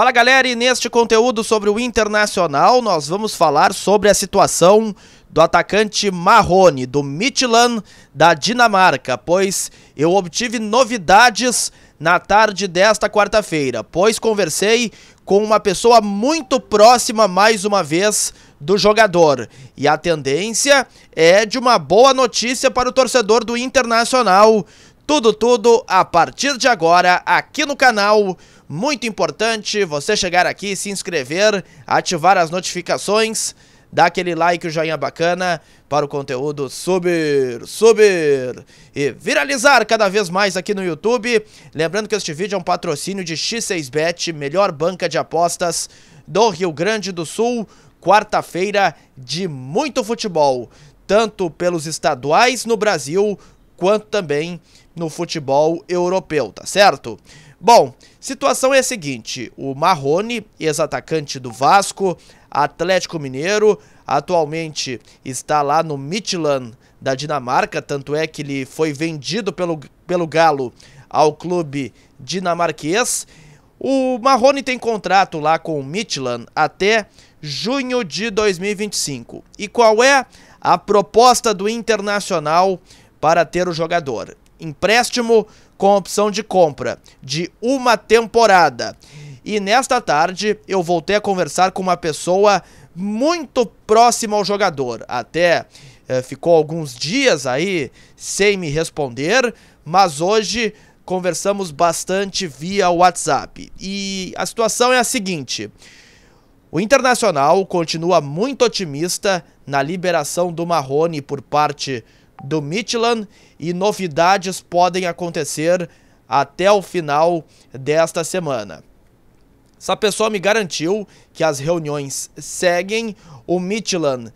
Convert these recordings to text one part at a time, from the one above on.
Fala galera, e neste conteúdo sobre o Internacional, nós vamos falar sobre a situação do atacante Marrone, do Midtjylland, da Dinamarca, pois eu obtive novidades na tarde desta quarta-feira, pois conversei com uma pessoa muito próxima, mais uma vez, do jogador. E a tendência é de uma boa notícia para o torcedor do Internacional, tudo, tudo a partir de agora aqui no canal. Muito importante você chegar aqui, se inscrever, ativar as notificações, dar aquele like, o joinha bacana para o conteúdo subir, subir e viralizar cada vez mais aqui no YouTube. Lembrando que este vídeo é um patrocínio de X6Bet, melhor banca de apostas do Rio Grande do Sul. Quarta-feira de muito futebol tanto pelos estaduais no Brasil quanto também no futebol europeu, tá certo? Bom, situação é a seguinte: o Marrone, ex-atacante do Vasco, Atlético Mineiro, atualmente está lá no Midtjylland da Dinamarca, tanto é que ele foi vendido pelo, pelo Galo ao clube dinamarquês. O Marrone tem contrato lá com o Midtjylland até junho de 2025. E qual é a proposta do Internacional para ter o jogador. Empréstimo com opção de compra de uma temporada. E nesta tarde eu voltei a conversar com uma pessoa muito próxima ao jogador. Até eh, ficou alguns dias aí sem me responder, mas hoje conversamos bastante via WhatsApp. E a situação é a seguinte: o Internacional continua muito otimista na liberação do Marrone por parte do do Midland e novidades podem acontecer até o final desta semana. Essa pessoa me garantiu que as reuniões seguem. O Midland,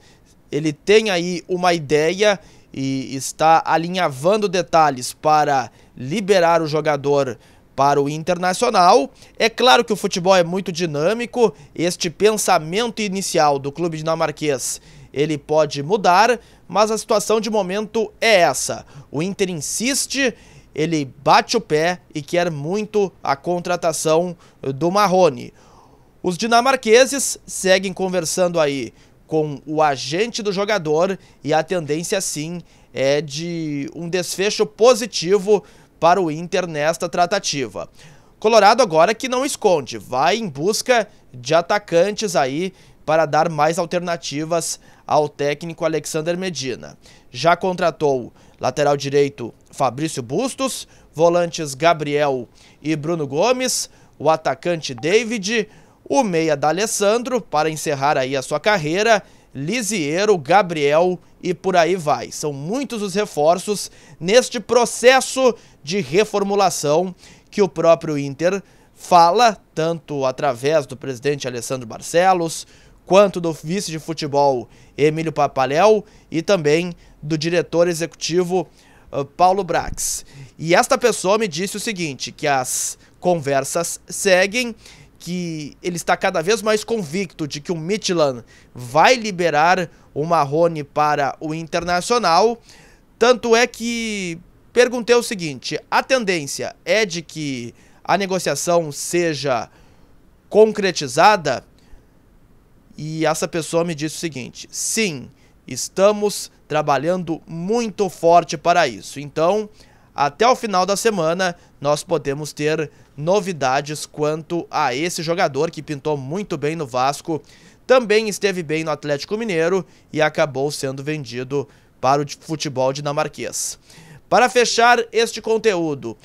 ele tem aí uma ideia e está alinhavando detalhes para liberar o jogador para o Internacional. É claro que o futebol é muito dinâmico, este pensamento inicial do clube dinamarquês ele pode mudar, mas a situação de momento é essa. O Inter insiste, ele bate o pé e quer muito a contratação do Marrone. Os dinamarqueses seguem conversando aí com o agente do jogador e a tendência sim é de um desfecho positivo para o Inter nesta tratativa. Colorado agora que não esconde, vai em busca de atacantes aí para dar mais alternativas ao técnico Alexander Medina. Já contratou lateral direito Fabrício Bustos, volantes Gabriel e Bruno Gomes, o atacante David, o meia da Alessandro para encerrar aí a sua carreira, Lisiero, Gabriel e por aí vai. São muitos os reforços neste processo de reformulação que o próprio Inter fala, tanto através do presidente Alessandro Barcelos, quanto do vice de futebol Emílio Papaléu e também do diretor executivo ah, Paulo Brax. E esta pessoa me disse o seguinte, que as conversas seguem, que ele está cada vez mais convicto de que o Midland vai liberar o Marrone para o Internacional, tanto é que perguntei o seguinte, a tendência é de que a negociação seja concretizada e essa pessoa me disse o seguinte: sim, estamos trabalhando muito forte para isso. Então, até o final da semana, nós podemos ter novidades quanto a esse jogador que pintou muito bem no Vasco, também esteve bem no Atlético Mineiro e acabou sendo vendido para o futebol dinamarquês. Para fechar este conteúdo,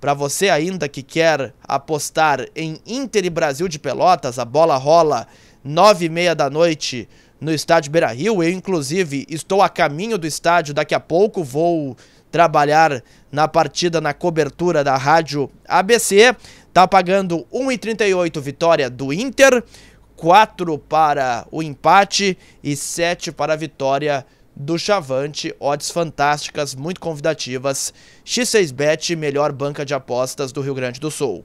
para você ainda que quer apostar em Inter e Brasil de Pelotas, a bola rola nove e meia da noite no estádio Beira Rio. Eu, inclusive, estou a caminho do estádio. Daqui a pouco vou trabalhar na partida na cobertura da rádio ABC. Tá pagando 1,38 vitória do Inter, 4 para o empate e 7 para a vitória do Chavante. Odds fantásticas, muito convidativas. X6Bet, melhor banca de apostas do Rio Grande do Sul.